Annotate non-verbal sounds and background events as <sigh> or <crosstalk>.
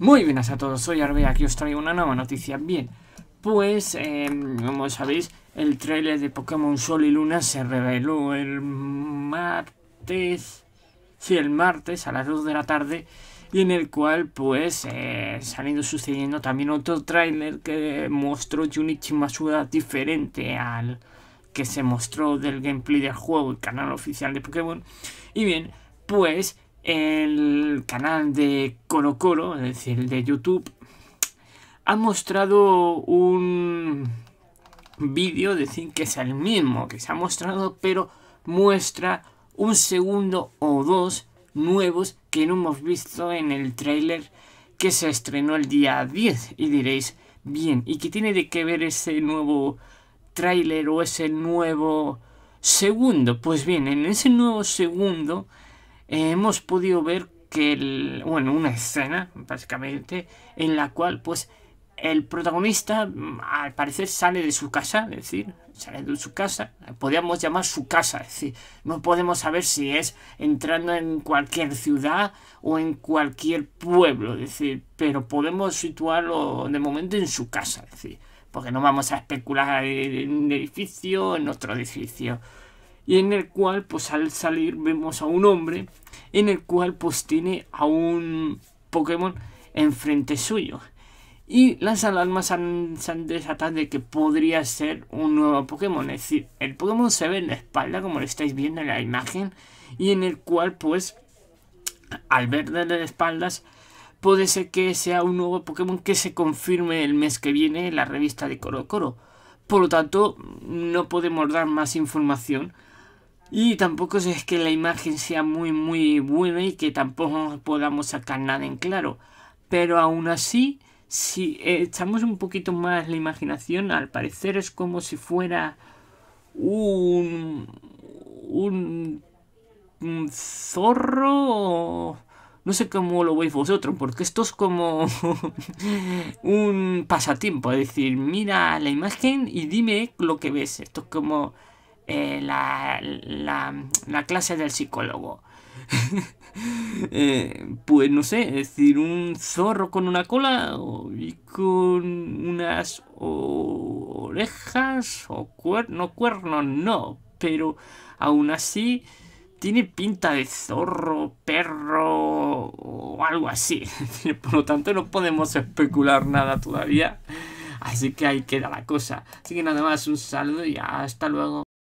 Muy buenas a todos, soy Arbe, aquí os traigo una nueva noticia. Bien, pues, em, como sabéis, el trailer de Pokémon Sol y Luna se reveló el martes, sí, el martes a las 2 de la tarde, y en el cual, pues, eh, se han ido sucediendo también otro trailer que mostró Junichi Masuda diferente al que se mostró del gameplay del juego, el canal oficial de Pokémon. Y bien, pues el canal de Coro es decir, de YouTube, ha mostrado un vídeo, decir que es el mismo que se ha mostrado, pero muestra un segundo o dos nuevos que no hemos visto en el tráiler que se estrenó el día 10 y diréis, bien, ¿y qué tiene de que ver ese nuevo tráiler o ese nuevo segundo? Pues bien, en ese nuevo segundo hemos podido ver que, el, bueno, una escena, básicamente, en la cual, pues, el protagonista, mm, al parecer, sale de su casa, es decir, sale de su casa, podríamos llamar su casa, es decir, no podemos saber si es entrando en cualquier ciudad o en cualquier pueblo, decir, pero podemos situarlo de momento en su casa, decir, porque no vamos a especular en un edificio, en otro edificio y en el cual pues al salir vemos a un hombre en el cual pues tiene a un Pokémon enfrente suyo. Y las alarmas han, se han de que podría ser un nuevo Pokémon. Es decir, el Pokémon se ve en la espalda, como lo estáis viendo en la imagen, y en el cual, pues, al ver de las espaldas, puede ser que sea un nuevo Pokémon que se confirme el mes que viene en la revista de Coro Coro. Por lo tanto, no podemos dar más información y tampoco es que la imagen sea muy muy buena y que tampoco podamos sacar nada en claro. Pero aún así, si echamos un poquito más la imaginación, al parecer es como si fuera un... un... zorro No sé cómo lo veis vosotros, porque esto es como <laughs> un pasatiempo. Es decir, mira la imagen y dime lo que ves. Esto es como eh, la, clase del psicólogo. <laughs> Eh, pues no sé, es decir, un zorro con una cola y con unas orejas o cuernos, cuernos no, pero aún así tiene pinta de zorro, perro o algo así. <laughs> Por lo tanto no podemos especular nada todavía. Así que ahí queda la cosa. Así que nada más, un saludo y hasta luego.